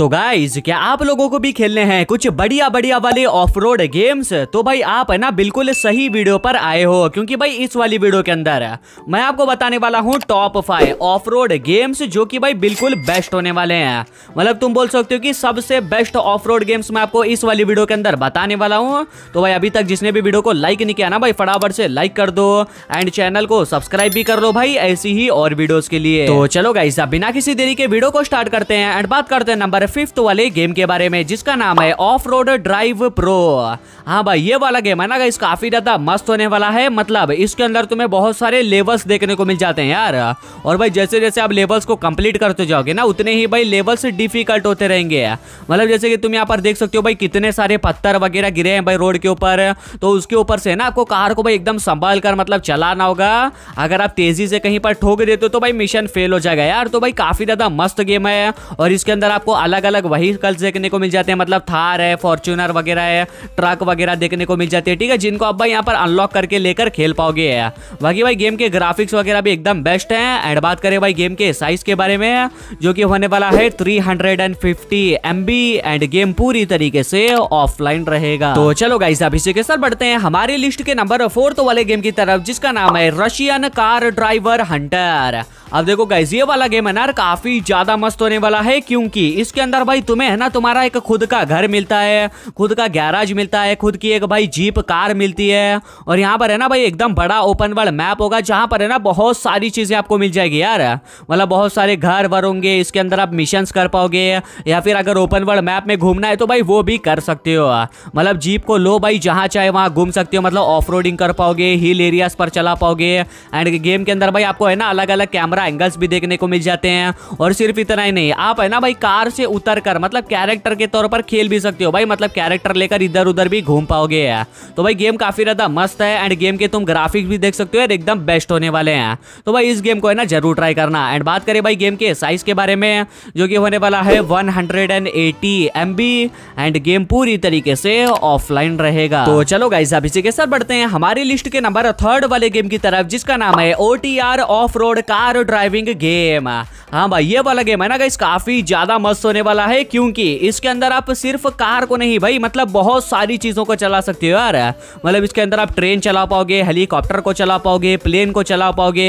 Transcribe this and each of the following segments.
तो गाइज क्या आप लोगों को भी खेलने हैं कुछ बढ़िया बढ़िया वाले ऑफ रोड गेम्स तो भाई आप है ना बिल्कुल सही वीडियो पर आए हो क्योंकि भाई इस वाली वीडियो के अंदर मैं आपको बताने वाला हूँ top five off road games जो कि भाई बिल्कुल बेस्ट होने वाले हैं मतलब तुम बोल सकते हो कि सबसे बेस्ट ऑफ रोड गेम्स मैं आपको इस वाली वीडियो के अंदर बताने वाला हूँ तो भाई अभी तक जिसने भी वीडियो को लाइक नहीं किया ना भाई फटाफट से लाइक कर दो एंड चैनल को सब्सक्राइब भी कर लो भाई ऐसी ही और वीडियोज के लिए तो चलो गाइज बिना किसी देरी के वीडियो को स्टार्ट करते हैं एंड बात करते हैं नंबर फिफ्थ वाले गेम के बारे में जिसका नाम है ऑफ रोड ड्राइव प्रो हाँ भाई ये वाला गेम है ना इस काफी ज्यादा मस्त होने वाला है मतलब इसके अंदर तुम्हें बहुत सारे लेवल्स देखने को मिल जाते हैं यार और भाई जैसे जैसे आप लेवल्स को कंप्लीट करते जाओगे ना उतने ही भाई लेवल्स डिफिकल्ट होते रहेंगे मतलब जैसे कि तुम यहाँ पर देख सकते हो भाई कितने सारे पत्थर वगैरह गिरे हैं भाई रोड के ऊपर तो उसके ऊपर से ना आपको कार को भाई एकदम संभाल कर मतलब चलाना होगा अगर आप तेजी से कहीं पर ठोक देते हो तो भाई मिशन फेल हो जाएगा यार तो भाई काफी ज्यादा मस्त गेम है और इसके अंदर आपको अलग अलग अलग वहीकल्स देखने को मिल जाते हैं मतलब थार है फॉर्चूनर वगैरह है ट्रक वगैरह देखने को मिल जाती है ठीक है जिनको अब भाई यहाँ पर अनलॉक करके लेकर खेल पाओगे यार बाकी भाई गेम के ग्राफिक्स वगैरह भी एकदम बेस्ट है एंड बात करें भाई गेम के साइज के बारे में जो कि होने वाला है three hundred and fifty M B and game पूरी तरीके से ऑफलाइन रहेगा तो चलो गाइस अब इसी के साथ बढ़ते हैं हमारी लिस्ट के नंबर फोर्थ तो वाले गेम की तरफ जिसका नाम है रशियन कार ड्राइवर हंटर अब देखो गाइस ये वाला गेम है ना काफी ज्यादा मस्त होने वाला है क्योंकि इसके अंदर भाई तुम्हें है ना तुम्हारा एक खुद का घर मिलता है खुद का गैराज मिलता है खुद की एक भाई जीप कार मिलती है और यहाँ पर है ना भाई एकदम बड़ा ओपन वर्ल्ड मैप होगा जहाँ पर है ना बहुत सारी चीज़ें आपको मिल जाएगी यार मतलब बहुत सारे घर वर होंगे इसके अंदर आप मिशन कर पाओगे या फिर अगर ओपन वर्ल्ड मैप में घूमना है तो भाई वो भी कर सकते हो मतलब जीप को लो भाई जहाँ चाहे वहाँ घूम सकते हो मतलब ऑफ कर पाओगे हिल एरियाज पर चला पाओगे एंड गेम के अंदर भाई आपको है ना अलग अलग कैमरा एंगल्स भी देखने को मिल जाते हैं और सिर्फ इतना ही नहीं आप है ना भाई कार से उतर कर मतलब कैरेक्टर के तौर पर खेल भी सकते हो भाई मतलब कैरेक्टर लेकर इधर उधर भी घूम पाओगे यार तो भाई गेम काफी ज्यादा मस्त है एंड गेम के तुम ग्राफिक्स भी देख सकते हो यार एकदम बेस्ट होने वाले हैं तो भाई इस गेम को है ना जरूर ट्राई करना एंड बात करें भाई गेम के साइज के बारे में जो कि होने वाला है one hundred and eighty M B and game पूरी तरीके से ऑफलाइन रहेगा तो चलो गाइस अब इसी के साथ बढ़ते हैं हमारी लिस्ट के नंबर थर्ड वाले गेम की तरफ जिसका नाम है O T R off road car driving game हाँ भाई ये वाला गेम है ना गाइस काफी ज्यादा मस्त होने होने वाला है क्योंकि इसके अंदर आप सिर्फ कार को नहीं भाई मतलब बहुत सारी चीज़ों को चला सकते हो यार मतलब इसके अंदर आप ट्रेन चला पाओगे हेलीकॉप्टर को चला पाओगे प्लेन को चला पाओगे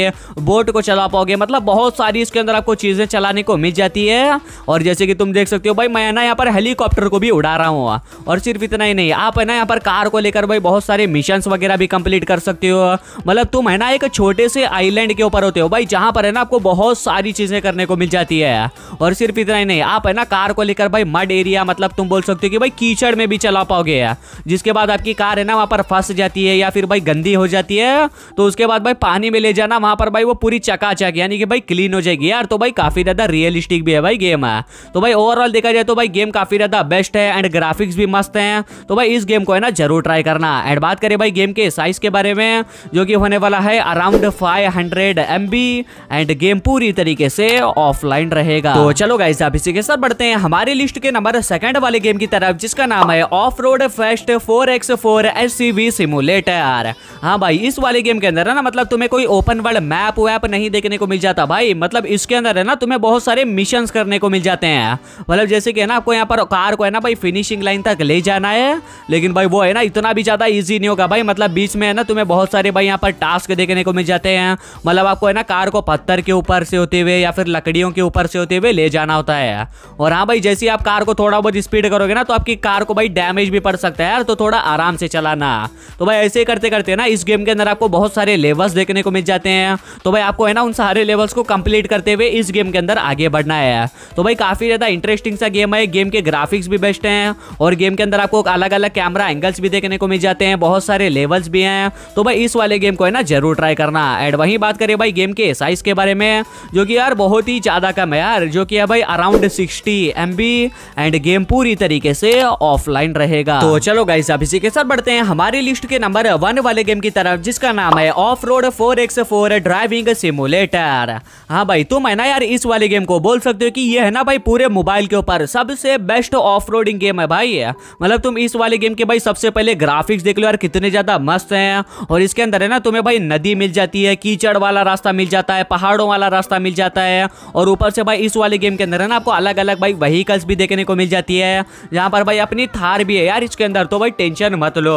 बोट को चला पाओगे मतलब बहुत सारी इसके अंदर आपको चीज़ें चलाने को मिल जाती है और जैसे कि तुम देख सकते हो भाई मैं ना यहाँ पर हेलीकॉप्टर को भी उड़ा रहा हूँ और सिर्फ इतना ही नहीं आप है ना यहाँ पर कार को लेकर भाई बहुत सारे मिशन वगैरह भी कंप्लीट कर सकते हो मतलब तुम है ना एक छोटे से आईलैंड के ऊपर होते हो भाई जहां पर है ना आपको बहुत सारी चीज़ें करने को मिल जाती है और सिर्फ इतना ही नहीं आप है ना अपना कार को लेकर भाई मड एरिया मतलब तुम बोल सकते हो कि भाई कीचड़ में भी चला पाओगे यार जिसके बाद आपकी कार है ना वहाँ पर फंस जाती है या फिर भाई गंदी हो जाती है तो उसके बाद भाई पानी में ले जाना वहाँ पर भाई वो पूरी चकाचक यानी कि भाई क्लीन हो जाएगी यार तो भाई काफ़ी ज़्यादा रियलिस्टिक भी है भाई गेम है तो भाई ओवरऑल देखा जाए तो भाई गेम काफ़ी ज़्यादा बेस्ट है एंड ग्राफिक्स भी मस्त हैं तो भाई इस गेम को है ना जरूर ट्राई करना एंड बात करें भाई गेम के साइज़ के बारे में जो कि होने वाला है around five hundred and game पूरी तरीके से ऑफलाइन रहेगा तो चलो गाइस आप इसी के साथ बढ़ते हैं हमारी लिस्ट के नंबर सेकंड वाले गेम की तरफ जिसका नाम है off road fest four X four S C V simulator हाँ भाई इस वाले गेम के अंदर है ना मतलब तुम्हें कोई ओपन वर्ल्ड मैप वैप नहीं देखने को मिल जाता भाई मतलब इसके अंदर है ना तुम्हें बहुत सारे मिशन करने को मिल जाते हैं मतलब जैसे कि है ना आपको यहाँ पर कार को है ना भाई फिनिशिंग लाइन तक ले जाना है लेकिन भाई वो है ना इतना भी ज्यादा ईजी नहीं होगा भाई मतलब बीच में है ना तुम्हें बहुत सारे भाई यहाँ पर टास्क देखने को मिल जाते हैं मतलब आपको है ना कार को पत्थर के ऊपर से होते हुए या फिर लकड़ियों के ऊपर से होते हुए ले जाना होता है और हाँ भाई जैसे आप कार को थोड़ा बहुत स्पीड करोगे ना तो आपकी कार को भाई डैमेज भी पड़ सकता है यार तो थोड़ा आराम से चलाना तो भाई ऐसे करते करते ना इस गेम के अंदर आपको बहुत सारे लेवल्स देखने को मिल जाते हैं तो भाई आपको है ना उन सारे लेवल्स को कंप्लीट करते हुए इस गेम के अंदर आगे बढ़ना है तो भाई काफी ज्यादा इंटरेस्टिंग सा गेम है गेम के ग्राफिक्स भी बेस्ट हैं और गेम के अंदर आपको अलग अलग कैमरा एंगल्स भी देखने को मिल जाते हैं बहुत सारे लेवल्स भी हैं तो भाई इस वाले गेम को है ना जरूर ट्राई करना एंड वहीं बात करें भाई गेम के साइज के बारे में जो कि यार बहुत ही ज्यादा कम है यार जो कि है भाई around sixty M and game पूरी तरीके से ऑफलाइन रहेगा तो चलो गाइस अब इसी के साथ बढ़ते हैं हमारी लिस्ट के नंबर वन वाले गेम की तरफ जिसका नाम है off road four X four driving simulator हाँ भाई तुम है ना यार इस वाले गेम को बोल सकते हो कि ये है ना भाई पूरे मोबाइल के ऊपर सबसे बेस्ट ऑफ रोडिंग गेम है भाई मतलब तुम इस वाले गेम के भाई सबसे पहले ग्राफिक्स देख लो यार कितने ज्यादा मस्त है और इसके अंदर है ना तुम्हें भाई नदी मिल जाती है कीचड़ वाला रास्ता मिल जाता है पहाड़ों वाला रास्ता मिल जाता है और ऊपर से भाई इस वाले गेम के अंदर है ना आपको अलग अलग भाई वहीकल्स भी देखने को मिल जाती है यहाँ पर भाई अपनी थार भी है यार इसके अंदर तो भाई टेंशन मत लो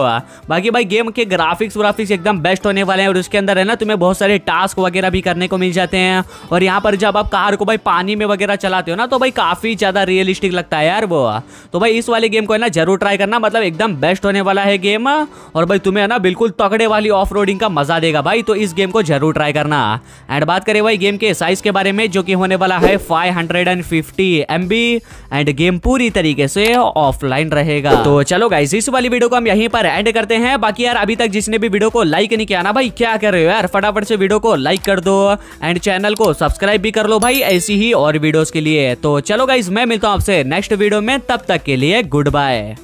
बाकी भाई गेम के ग्राफिक्स व्राफिक्स एकदम बेस्ट होने वाले हैं और उसके अंदर है ना तुम्हें बहुत सारे टास्क वगैरह भी करने को मिल जाते हैं और यहाँ पर जब आप कार को भाई पानी में वगैरह चलाते हो ना तो भाई काफ़ी ज़्यादा रियलिस्टिक लगता है यार वो तो भाई इस वाले गेम को है ना जरूर ट्राई करना मतलब एकदम बेस्ट होने वाला है गेम और भाई तुम्हें है ना बिल्कुल तगड़े वाली ऑफ का मजा देगा भाई तो इस गेम को जरूर ट्राई करना एंड बात करें भाई गेम के साइज के बारे में जो कि होने वाला है five hundred and fifty M on भी एंड गेम पूरी तरीके से ऑफलाइन रहेगा तो चलो गाइस इस वाली वीडियो को हम यहीं पर एंड करते हैं बाकी यार अभी तक जिसने भी वीडियो को लाइक नहीं किया ना भाई क्या कर रहे हो यार फटाफट से वीडियो को लाइक कर दो एंड चैनल को सब्सक्राइब भी कर लो भाई ऐसी ही और वीडियोस के लिए तो चलो गाइज मैं मिलता हूँ आपसे नेक्स्ट वीडियो में तब तक के लिए गुड बाय